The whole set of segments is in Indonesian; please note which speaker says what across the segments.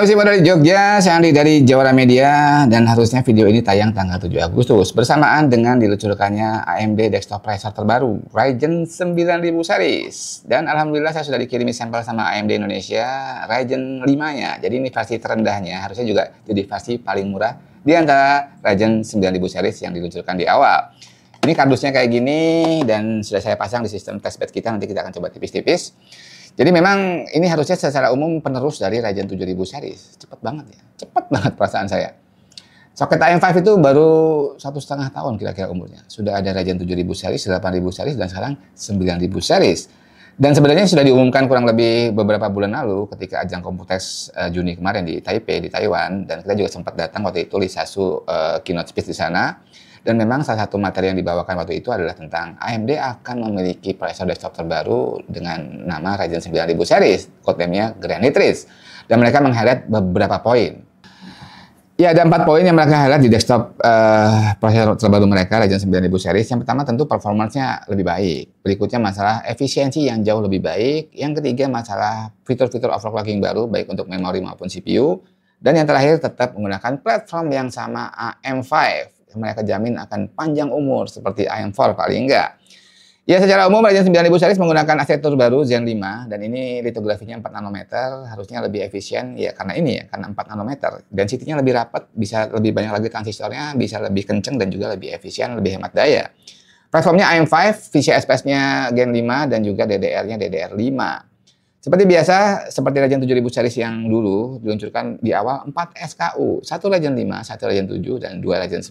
Speaker 1: Bapak MC dari Jogja, saya Andi dari Jawara Media, dan harusnya video ini tayang tanggal 7 Agustus bersamaan dengan diluncurkannya AMD desktop processor terbaru Ryzen 9000 series. Dan alhamdulillah saya sudah dikirimi sampel sama AMD Indonesia Ryzen 5-nya. Jadi ini versi terendahnya, harusnya juga jadi versi paling murah di antara Ryzen 9000 series yang diluncurkan di awal. Ini kardusnya kayak gini dan sudah saya pasang di sistem testbed kita, nanti kita akan coba tipis-tipis. Jadi memang ini harusnya secara umum penerus dari Ryzen 7000 series. Cepet banget ya, cepet banget perasaan saya. Soket AM5 itu baru satu setengah tahun kira-kira umurnya. Sudah ada Ryzen 7000 series, 8000 series, dan sekarang 9000 series. Dan sebenarnya sudah diumumkan kurang lebih beberapa bulan lalu ketika ajang komputes uh, eh, Juni kemarin di Taipei di Taiwan dan kita juga sempat datang waktu itu Su uh, eh, keynote speech di sana. Dan memang salah satu materi yang dibawakan waktu itu adalah tentang AMD akan memiliki processor desktop terbaru dengan nama Ryzen 9000 series, codenamenya nya Granite Ridge. Dan mereka menghadap beberapa poin Ya ada empat poin yang mereka highlight di desktop uh, eh, prosesor terbaru mereka Ryzen 9000 series. Yang pertama tentu performanya lebih baik. Berikutnya masalah efisiensi yang jauh lebih baik. Yang ketiga masalah fitur-fitur overclocking baru baik untuk memori maupun CPU. Dan yang terakhir tetap menggunakan platform yang sama AM5. Mereka jamin akan panjang umur seperti AM4 paling enggak. Ya secara umum Ryzen 9000 series menggunakan arsitektur baru Zen 5 dan ini litografinya 4 nanometer harusnya lebih efisien ya karena ini ya karena 4 nanometer dan nya lebih rapat bisa lebih banyak lagi transistornya bisa lebih kenceng dan juga lebih efisien lebih hemat daya. Platformnya AM5, PCI-Express-nya Gen 5 dan juga DDR-nya DDR5. Seperti biasa, seperti Ryzen 7000 series yang dulu diluncurkan di awal 4 SKU, 1 Ryzen 5, 1 Ryzen 7 dan 2 Ryzen 9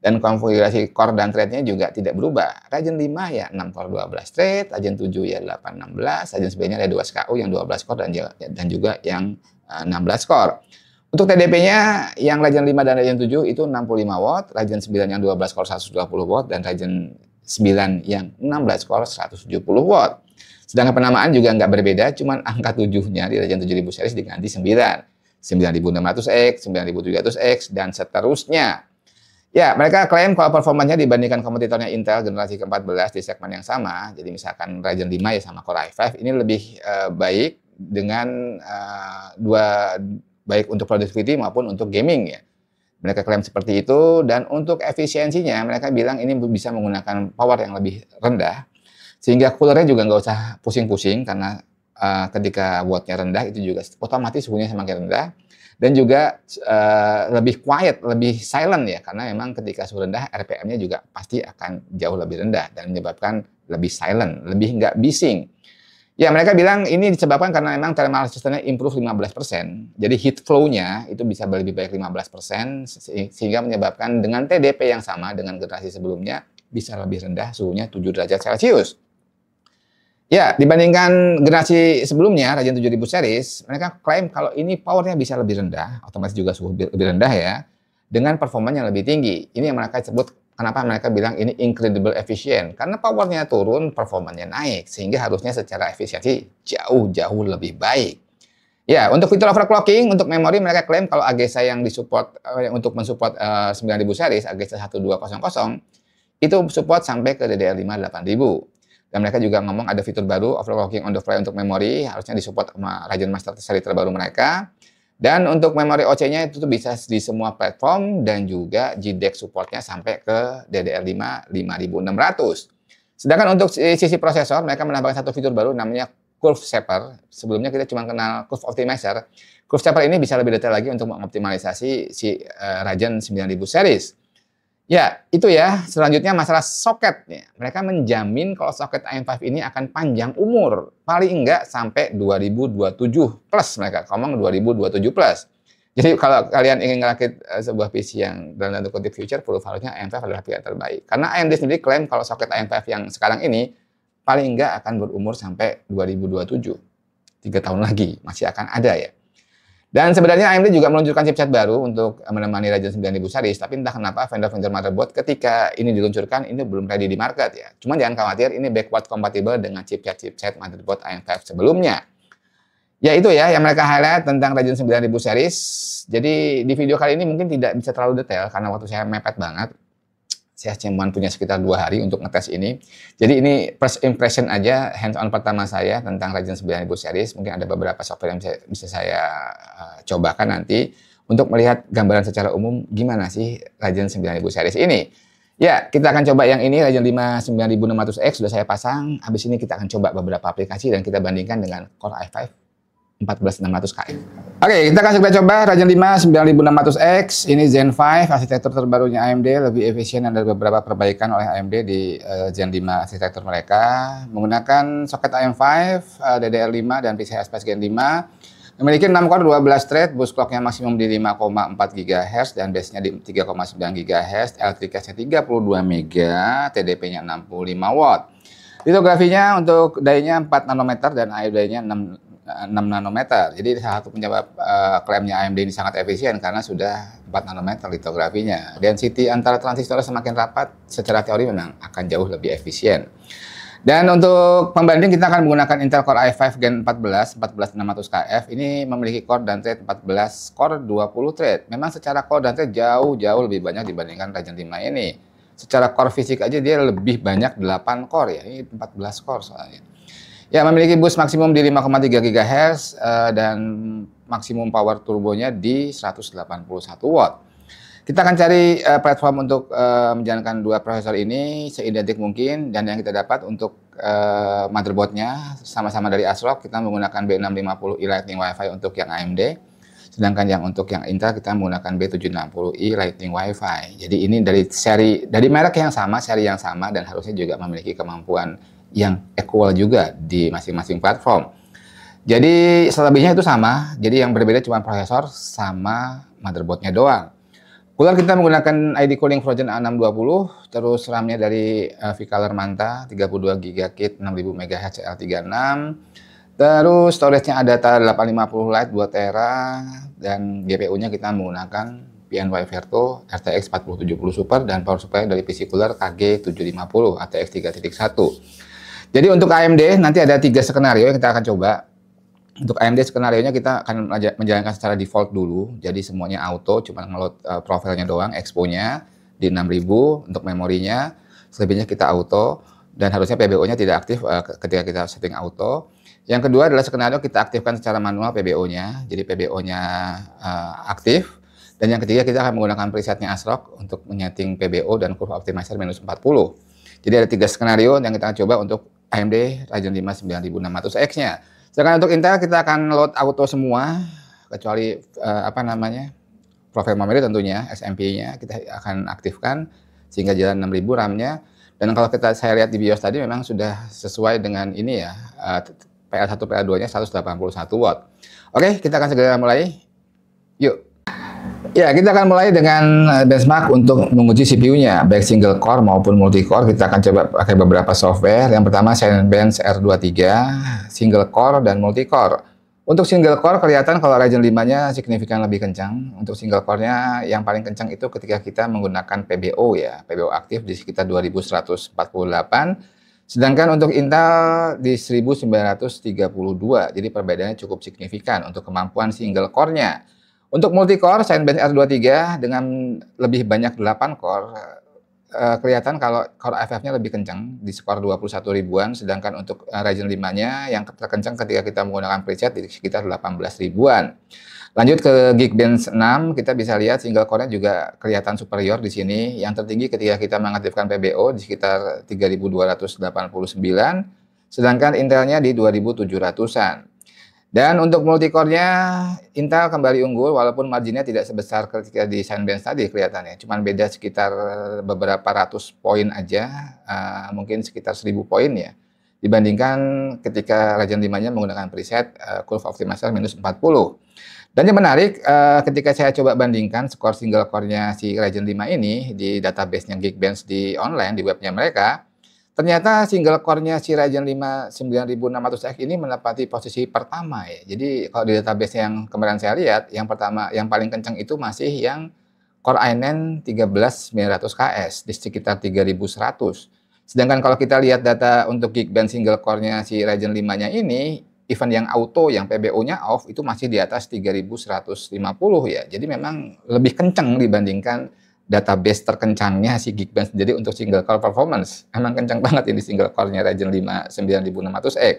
Speaker 1: dan konfigurasi core dan threadnya juga tidak berubah. Ryzen 5 ya 6 core 12 thread, Ryzen 7 ya 8 16, Ryzen 9 ada 2 SKU yang 12 core dan, juga, dan juga yang 16 eh, core. Untuk TDP-nya yang Ryzen 5 dan Ryzen 7 itu 65 watt, Ryzen 9 yang 12 core 120 watt dan Ryzen 9 yang 16 core 170 watt. Sedangkan penamaan juga nggak berbeda, cuman angka 7-nya di Ryzen 7000 series diganti 9. 9600X, 9700X, dan seterusnya. Ya, mereka klaim kalau performanya dibandingkan kompetitornya Intel generasi ke-14 di segmen yang sama, jadi misalkan Ryzen 5 ya sama Core i5 ini lebih uh, baik dengan uh, dua baik untuk productivity maupun untuk gaming ya. Mereka klaim seperti itu dan untuk efisiensinya mereka bilang ini bisa menggunakan power yang lebih rendah sehingga coolernya juga nggak usah pusing-pusing karena uh, ketika wattnya rendah itu juga otomatis suhunya semakin rendah dan juga uh, lebih quiet, lebih silent ya karena memang ketika suhu rendah RPM-nya juga pasti akan jauh lebih rendah dan menyebabkan lebih silent, lebih nggak bising. Ya mereka bilang ini disebabkan karena memang thermal resistance-nya improve 15%. Jadi heat flow-nya itu bisa lebih baik 15% sehingga menyebabkan dengan TDP yang sama dengan generasi sebelumnya bisa lebih rendah suhunya 7 derajat Celcius. Ya, dibandingkan generasi sebelumnya, Ryzen 7000 series, mereka klaim kalau ini powernya bisa lebih rendah, otomatis juga suhu lebih rendah ya, dengan performanya yang lebih tinggi. Ini yang mereka sebut, kenapa mereka bilang ini incredible efficient. Karena powernya turun, performanya naik, sehingga harusnya secara efisiensi jauh-jauh lebih baik. Ya, untuk fitur overclocking, untuk memori mereka klaim kalau AGESA yang disupport, uh, untuk mensupport uh, eh, 9000 series, AGESA 1200, itu support sampai ke DDR5 8000. Dan mereka juga ngomong ada fitur baru overclocking on the fly untuk memori, harusnya disupport sama Ryzen Master seri terbaru mereka. Dan untuk memori OC-nya itu tuh bisa di semua platform dan juga GDEX supportnya sampai ke DDR5 5600. Sedangkan untuk sisi prosesor, mereka menambahkan satu fitur baru namanya Curve Shaper. Sebelumnya kita cuma kenal Curve Optimizer. Curve Shaper ini bisa lebih detail lagi untuk mengoptimalisasi si uh, Ryzen 9000 series. Ya, itu ya. Selanjutnya masalah soket. mereka menjamin kalau soket AM5 ini akan panjang umur. Paling enggak sampai 2027 plus mereka. Ngomong 2027 plus. Jadi kalau kalian ingin ngerakit eh, sebuah PC yang dalam tanda kutip future, perlu valuenya AM5 adalah pilihan terbaik. Karena AMD sendiri klaim kalau soket AM5 yang sekarang ini paling enggak akan berumur sampai 2027. Tiga tahun lagi, masih akan ada ya. Dan sebenarnya AMD juga meluncurkan chipset baru untuk menemani Ryzen 9000 series, tapi entah kenapa vendor-vendor motherboard ketika ini diluncurkan ini belum ready di market ya. Cuman jangan khawatir, ini backward compatible dengan chipset-chipset motherboard AM5 sebelumnya. Ya itu ya yang mereka highlight tentang Ryzen 9000 series. Jadi di video kali ini mungkin tidak bisa terlalu detail karena waktu saya mepet banget saya cuma punya sekitar dua hari untuk ngetes ini. Jadi ini first impression aja, hands on pertama saya tentang Ryzen 9000 series. Mungkin ada beberapa software yang bisa, bisa saya uh, cobakan nanti untuk melihat gambaran secara umum gimana sih Ryzen 9000 series ini. Ya, kita akan coba yang ini Ryzen 5 9600X sudah saya pasang. Habis ini kita akan coba beberapa aplikasi dan kita bandingkan dengan Core i5 14600 KM. Oke, okay, kita akan segera coba Ryzen 5 9600X. Ini Zen 5, arsitektur terbarunya AMD, lebih efisien dan ada beberapa perbaikan oleh AMD di uh, Zen 5 arsitektur mereka. Menggunakan soket AM5, uh, eh, DDR5, dan PCI Express Gen 5. Memiliki 6 core 12 thread, boost clocknya maksimum di 5,4 GHz dan base-nya di 3,9 GHz, l 3 cache 32 MB, TDP-nya 65 Watt. Litografinya untuk dayanya 4 nanometer dan air dayanya 6 6 nanometer. Jadi salah satu penyebab uh, klaimnya AMD ini sangat efisien karena sudah 4 nanometer litografinya. Density antara transistor semakin rapat, secara teori memang akan jauh lebih efisien. Dan untuk pembanding kita akan menggunakan Intel Core i5 Gen 14 14600KF. Ini memiliki core dan thread 14 core 20 thread. Memang secara core dan thread jauh-jauh lebih banyak dibandingkan Ryzen 5 ini. Secara core fisik aja dia lebih banyak 8 core ya. Ini 14 core soalnya. Ya, memiliki bus maksimum di 5,3 GHz eh, dan maksimum power turbonya di 181 watt. Kita akan cari eh, platform untuk eh, menjalankan dua prosesor ini seidentik mungkin dan yang kita dapat untuk motherboardnya sama-sama dari ASRock kita menggunakan b 650 e Lightning WiFi untuk yang AMD, sedangkan yang untuk yang Intel kita menggunakan b 760 e Lightning WiFi. Jadi ini dari seri dari merek yang sama, seri yang sama dan harusnya juga memiliki kemampuan yang equal juga di masing-masing platform. Jadi selebihnya itu sama, jadi yang berbeda cuma prosesor sama motherboardnya doang. Cooler kita menggunakan ID Cooling Frozen A620, terus RAM-nya dari uh, Vicolor Manta 32 GB kit 6000 MHz L36. Terus storage-nya ada 850 Lite 2 tera dan GPU-nya kita menggunakan PNY Verto RTX 4070 Super dan power supply dari PC Cooler KG750 ATX 3.1. Jadi untuk AMD nanti ada tiga skenario yang kita akan coba. Untuk AMD skenario-nya kita akan menjalankan secara default dulu. Jadi semuanya auto, cuma ngeload uh, profilnya doang, exponya di di 6000 untuk memorinya. Selebihnya kita auto dan harusnya PBO-nya tidak aktif uh, ketika kita setting auto. Yang kedua adalah skenario kita aktifkan secara manual PBO-nya. Jadi PBO-nya uh, aktif dan yang ketiga kita akan menggunakan presetnya ASRock untuk menyeting PBO dan kurva optimizer minus 40. Jadi ada tiga skenario yang kita akan coba untuk AMD Ryzen 5 9600X-nya. Sedangkan untuk Intel kita akan load auto semua kecuali uh, apa namanya? profile memory tentunya SMP-nya kita akan aktifkan sehingga jalan 6000 RAM-nya. Dan kalau kita saya lihat di BIOS tadi memang sudah sesuai dengan ini ya. Uh, PL1 PL2-nya 181 watt. Oke, kita akan segera mulai. Yuk. Ya, kita akan mulai dengan eh, benchmark untuk menguji CPU-nya, baik single core maupun multi core. Kita akan coba pakai beberapa software. Yang pertama Cinebench R23, single core dan multi core. Untuk single core kelihatan kalau Ryzen 5-nya signifikan lebih kencang. Untuk single core-nya yang paling kencang itu ketika kita menggunakan PBO ya, PBO aktif di sekitar 2148. Sedangkan untuk Intel di 1932, jadi perbedaannya cukup signifikan untuk kemampuan single core-nya. Untuk multi-core Sandbench R23 dengan lebih banyak 8 core, eh, kelihatan kalau core FF-nya lebih kencang di skor 21 ribuan, sedangkan untuk eh, Ryzen 5-nya yang terkencang ketika kita menggunakan preset di sekitar 18 ribuan. Lanjut ke Geekbench 6, kita bisa lihat single core-nya juga kelihatan superior di sini. Yang tertinggi ketika kita mengaktifkan PBO di sekitar 3289, sedangkan Intel-nya di 2700-an. Dan untuk multi nya Intel kembali unggul walaupun marginnya tidak sebesar ketika di Sunbench tadi kelihatannya. cuma beda sekitar beberapa ratus poin aja, uh, mungkin sekitar seribu poin ya. Dibandingkan ketika Ryzen 5-nya menggunakan preset uh, Curve Optimizer minus 40. Dan yang menarik uh, ketika saya coba bandingkan skor single core-nya si Ryzen 5 ini di database-nya Geekbench di online, di webnya mereka, Ternyata single core-nya si Ryzen 5 9600X ini menempati posisi pertama ya. Jadi kalau di database yang kemarin saya lihat, yang pertama, yang paling kencang itu masih yang core i9 13900KS di sekitar 3100. Sedangkan kalau kita lihat data untuk Geekbench single core-nya si Ryzen 5-nya ini, event yang auto, yang PBO-nya off, itu masih di atas 3150 ya. Jadi memang lebih kencang dibandingkan database terkencangnya si Geekbench sendiri untuk single core performance. Emang kencang banget ini single core-nya Ryzen 5 9600X.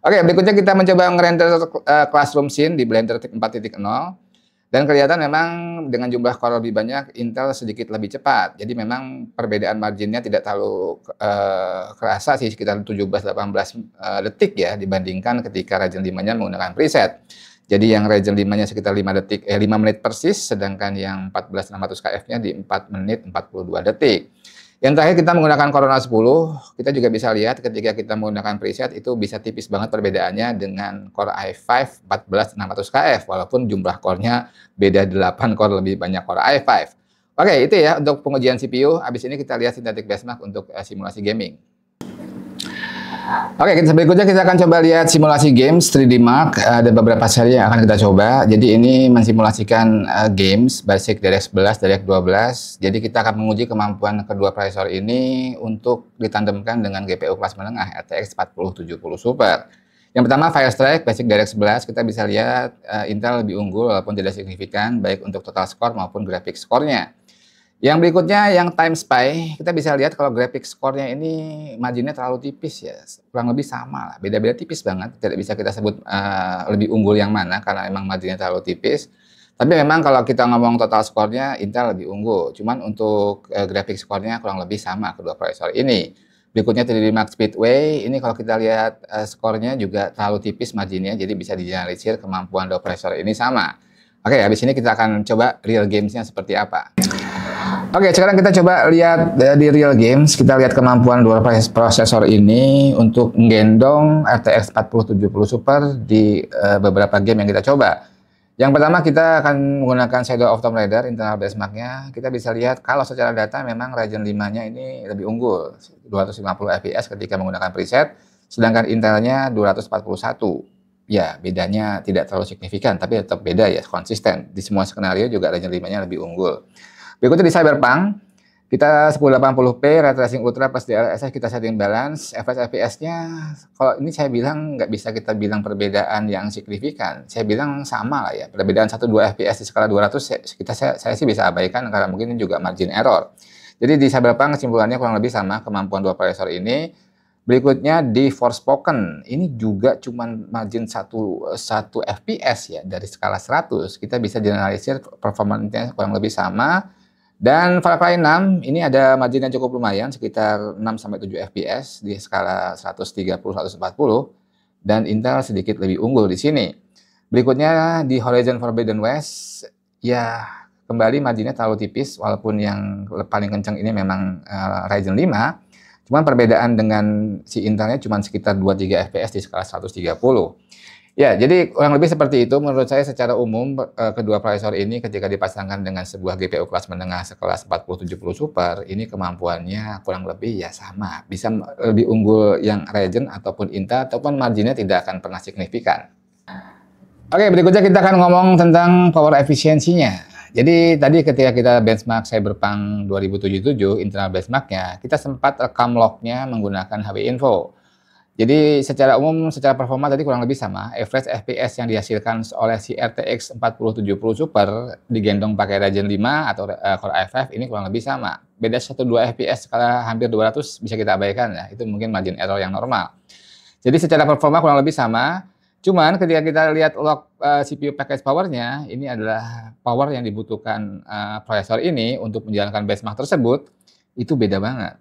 Speaker 1: Oke, berikutnya kita mencoba ngerender uh, classroom scene di Blender 4.0 dan kelihatan memang dengan jumlah core lebih banyak Intel sedikit lebih cepat. Jadi memang perbedaan marginnya tidak terlalu uh, kerasa sih sekitar 17 18 uh, detik ya dibandingkan ketika Ryzen 5-nya menggunakan preset. Jadi yang region 5-nya sekitar 5 detik eh 5 menit persis sedangkan yang 14600 KF-nya di 4 menit 42 detik. Yang terakhir kita menggunakan Corona 10, kita juga bisa lihat ketika kita menggunakan preset itu bisa tipis banget perbedaannya dengan core i5 14600 KF walaupun jumlah core-nya beda 8 core lebih banyak core i5. Oke, itu ya untuk pengujian CPU. Habis ini kita lihat sintetik benchmark untuk eh, simulasi gaming. Oke, kita berikutnya kita akan coba lihat simulasi games 3D Mark. Ada beberapa seri yang akan kita coba. Jadi ini mensimulasikan uh, games basic dari 11 dari 12. Jadi kita akan menguji kemampuan kedua prosesor ini untuk ditandemkan dengan GPU kelas menengah RTX 4070 Super. Yang pertama Fire Strike basic dari 11 kita bisa lihat uh, Intel lebih unggul walaupun tidak signifikan baik untuk total score maupun grafik skornya. Yang berikutnya yang time spy, kita bisa lihat kalau grafik skornya ini marginnya terlalu tipis ya, kurang lebih sama lah, beda-beda tipis banget, tidak bisa kita sebut uh, lebih unggul yang mana karena memang marginnya terlalu tipis. Tapi memang kalau kita ngomong total skornya Intel lebih unggul, cuman untuk uh, eh, grafik skornya kurang lebih sama kedua processor ini. Berikutnya 3 Max Speedway, ini kalau kita lihat uh, eh, skornya juga terlalu tipis marginnya, jadi bisa digeneralisir kemampuan dua processor ini sama. Oke, habis ini kita akan coba real gamesnya seperti apa. Oke, sekarang kita coba lihat ya, di real games, kita lihat kemampuan dual prosesor ini untuk menggendong RTX 4070 Super di uh, beberapa game yang kita coba. Yang pertama kita akan menggunakan Shadow of Tomb Raider internal benchmarknya. Kita bisa lihat kalau secara data memang Ryzen 5-nya ini lebih unggul 250 fps ketika menggunakan preset, sedangkan Intel-nya 241. Ya bedanya tidak terlalu signifikan, tapi tetap beda ya konsisten. Di semua skenario juga Ryzen 5-nya lebih unggul. Berikutnya di Cyberpunk, kita 1080p, ray tracing ultra plus DLSS kita setting balance, FPS FPS-nya kalau ini saya bilang nggak bisa kita bilang perbedaan yang signifikan. Saya bilang sama lah ya, perbedaan 1 2 FPS di skala 200 kita saya, saya sih bisa abaikan karena mungkin juga margin error. Jadi di Cyberpunk kesimpulannya kurang lebih sama kemampuan dua processor ini. Berikutnya di Spoken ini juga cuman margin 1, 1 FPS ya dari skala 100. Kita bisa generalisir performanya kurang lebih sama dan Firefly 6 ini ada margin yang cukup lumayan sekitar 6 sampai 7 fps di skala 130 140 dan Intel sedikit lebih unggul di sini. Berikutnya di Horizon Forbidden West ya kembali marginnya terlalu tipis walaupun yang paling kencang ini memang uh, Ryzen 5 cuman perbedaan dengan si Intelnya cuma sekitar 2-3 fps di skala 130. Ya, jadi kurang lebih seperti itu. Menurut saya secara umum eh, kedua prosesor ini ketika dipasangkan dengan sebuah GPU kelas menengah sekelas 4070 Super, ini kemampuannya kurang lebih ya sama. Bisa lebih unggul yang Ryzen ataupun Intel, ataupun marginnya tidak akan pernah signifikan. Oke, berikutnya kita akan ngomong tentang power efisiensinya. Jadi tadi ketika kita benchmark Cyberpunk 2077, internal benchmarknya, kita sempat rekam lognya menggunakan HW Info. Jadi secara umum, secara performa tadi kurang lebih sama. Average FPS yang dihasilkan oleh si RTX 4070 Super digendong pakai Ryzen 5 atau eh, Core i5 ini kurang lebih sama. Beda 1-2 FPS skala hampir 200 bisa kita abaikan ya. Itu mungkin margin error yang normal. Jadi secara performa kurang lebih sama. Cuman ketika kita lihat log uh, eh, CPU package powernya, ini adalah power yang dibutuhkan uh, prosesor ini untuk menjalankan benchmark tersebut, itu beda banget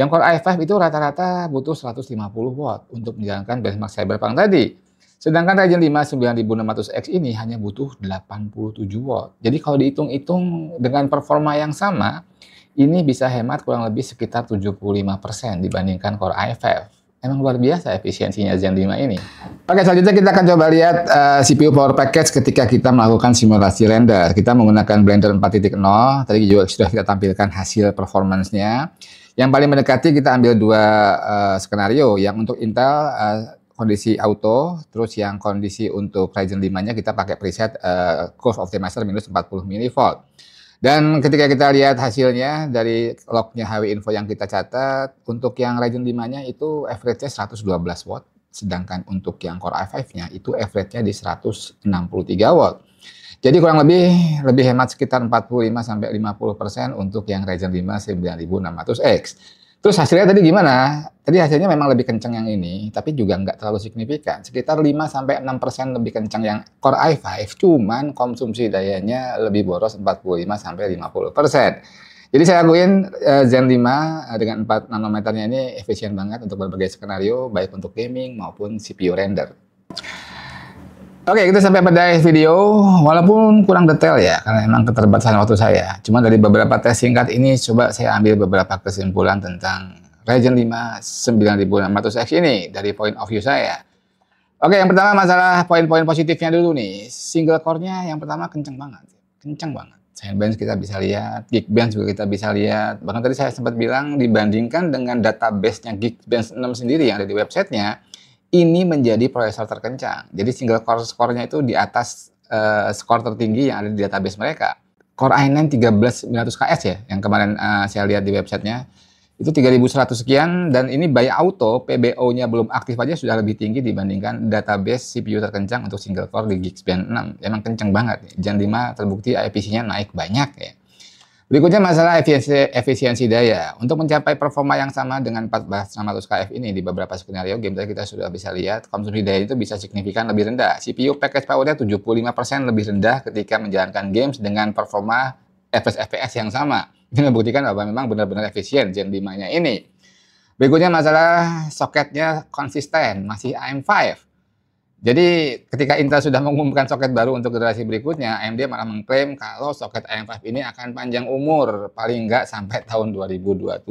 Speaker 1: yang Core i5 itu rata-rata butuh 150 watt untuk menjalankan benchmark Cyberpunk tadi. Sedangkan Ryzen 5 9600X ini hanya butuh 87 watt. Jadi kalau dihitung-hitung dengan performa yang sama, ini bisa hemat kurang lebih sekitar 75% dibandingkan Core i5. Emang luar biasa efisiensinya Zen 5 ini. Oke, selanjutnya kita akan coba lihat uh, eh, CPU power package ketika kita melakukan simulasi render. Kita menggunakan Blender 4.0. Tadi juga sudah kita tampilkan hasil performance-nya. Yang paling mendekati kita ambil dua uh, skenario, yang untuk Intel uh, kondisi auto, terus yang kondisi untuk Ryzen 5-nya kita pakai preset uh, eh, curve optimizer minus 40 mV. Dan ketika kita lihat hasilnya dari lognya HW Info yang kita catat, untuk yang Ryzen 5-nya itu average-nya 112 watt, sedangkan untuk yang Core i5-nya itu average-nya di 163 watt. Jadi kurang lebih lebih hemat sekitar 45 sampai 50% untuk yang Ryzen 5 9600X. Terus hasilnya tadi gimana? Tadi hasilnya memang lebih kencang yang ini, tapi juga nggak terlalu signifikan. Sekitar 5 sampai 6% lebih kencang yang Core i5, cuman konsumsi dayanya lebih boros 45 sampai 50%. Jadi saya akuin eh, Zen 5 eh, dengan 4 nanometernya ini efisien banget untuk berbagai skenario, baik untuk gaming maupun CPU render. Oke, kita sampai pada video, walaupun kurang detail ya, karena memang keterbatasan waktu saya. Cuma dari beberapa tes singkat ini, coba saya ambil beberapa kesimpulan tentang Ryzen 5 9600X ini dari point of view saya. Oke, yang pertama masalah poin-poin positifnya dulu nih. Single core-nya yang pertama kenceng banget, kenceng banget. Sidebands kita bisa lihat, Geekbench juga kita bisa lihat. Bahkan tadi saya sempat bilang dibandingkan dengan database-nya Geekbench 6 sendiri yang ada di websitenya, ini menjadi prosesor terkencang. Jadi single core skornya itu di atas uh, skor tertinggi yang ada di database mereka. Core i9 13900KS ya, yang kemarin uh, saya lihat di websitenya, itu 3100 sekian, dan ini by auto, PBO-nya belum aktif aja sudah lebih tinggi dibandingkan database CPU terkencang untuk single core di Geekbench 6. Emang kenceng banget, Gen 5 terbukti IPC-nya naik banyak ya. Berikutnya masalah efisiensi, efisiensi daya. Untuk mencapai performa yang sama dengan 4600 KF ini di beberapa skenario game tadi kita sudah bisa lihat konsumsi daya itu bisa signifikan lebih rendah. CPU package powernya 75% lebih rendah ketika menjalankan games dengan performa FPS FPS yang sama. Ini membuktikan bahwa memang benar-benar efisien Gen 5-nya ini. Berikutnya masalah soketnya konsisten, masih AM5. Jadi ketika Intel sudah mengumumkan soket baru untuk generasi berikutnya, AMD malah mengklaim kalau soket AM5 ini akan panjang umur, paling nggak sampai tahun 2027.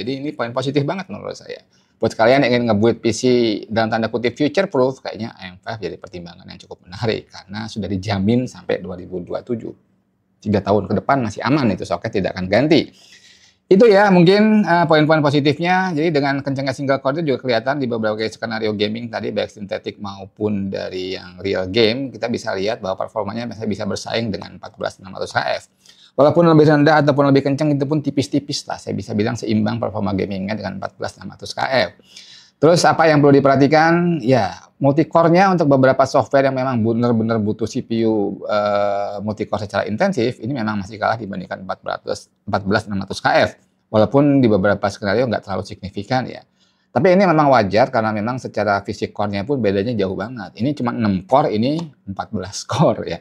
Speaker 1: Jadi ini poin positif banget menurut saya. Buat kalian yang ingin ngebuat PC dalam tanda kutip future proof, kayaknya AM5 jadi pertimbangan yang cukup menarik karena sudah dijamin sampai 2027. Tiga tahun ke depan masih aman itu soket tidak akan ganti. Itu ya mungkin uh, poin-poin positifnya. Jadi dengan kencengnya single core juga kelihatan di beberapa skenario gaming tadi baik sintetik maupun dari yang real game kita bisa lihat bahwa performanya bisa bisa bersaing dengan 14600 HF. Walaupun lebih rendah ataupun lebih kencang itu pun tipis-tipis lah. Saya bisa bilang seimbang performa gamingnya dengan 14600 KF. Terus apa yang perlu diperhatikan? Ya, multicore-nya untuk beberapa software yang memang benar-benar butuh CPU uh, eh, multicore secara intensif, ini memang masih kalah dibandingkan 14 14600 KF. Walaupun di beberapa skenario nggak terlalu signifikan ya. Tapi ini memang wajar karena memang secara fisik core-nya pun bedanya jauh banget. Ini cuma 6 core, ini 14 core ya.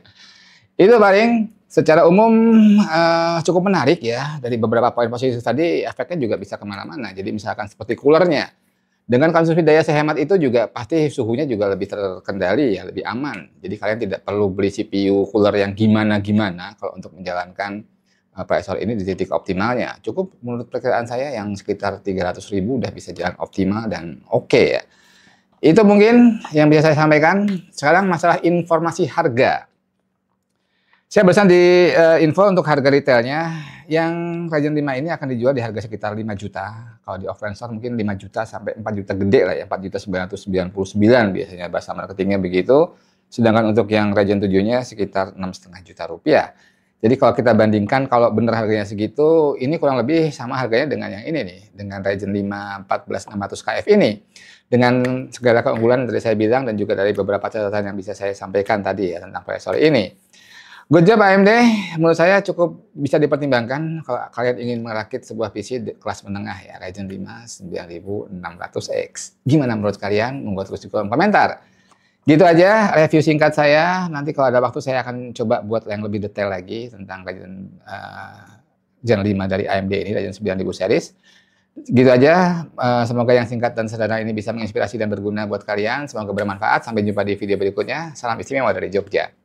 Speaker 1: Itu paling secara umum uh, cukup menarik ya. Dari beberapa poin positif tadi efeknya juga bisa kemana-mana. Jadi misalkan seperti coolernya. Dengan konsumsi daya sehemat itu juga pasti suhunya juga lebih terkendali ya, lebih aman. Jadi kalian tidak perlu beli CPU cooler yang gimana-gimana kalau untuk menjalankan eh, PSR ini di titik optimalnya. Cukup menurut perkiraan saya yang sekitar 300 ribu udah bisa jalan optimal dan oke okay ya. Itu mungkin yang bisa saya sampaikan. Sekarang masalah informasi harga. Saya pesan di uh, info untuk harga retailnya yang Rajin 5 ini akan dijual di harga sekitar 5 juta. Kalau di offline store mungkin 5 juta sampai 4 juta gede lah ya, 4 juta 999 biasanya bahasa marketingnya begitu. Sedangkan untuk yang Rajin 7-nya sekitar 6,5 juta rupiah. Jadi kalau kita bandingkan kalau benar harganya segitu, ini kurang lebih sama harganya dengan yang ini nih, dengan Ryzen 5 14600 KF ini. Dengan segala keunggulan dari saya bilang dan juga dari beberapa catatan yang bisa saya sampaikan tadi ya tentang prosesor ini. Good job AMD, menurut saya cukup bisa dipertimbangkan kalau kalian ingin merakit sebuah PC kelas menengah ya, Ryzen 5 9600X. Gimana menurut kalian? Monggo terus di kolom komentar. Gitu aja review singkat saya. Nanti kalau ada waktu saya akan coba buat yang lebih detail lagi tentang Ryzen uh, Gen 5 dari AMD ini, Ryzen 9000 series. Gitu aja, uh, semoga yang singkat dan sederhana ini bisa menginspirasi dan berguna buat kalian. Semoga bermanfaat. Sampai jumpa di video berikutnya. Salam istimewa dari Jogja.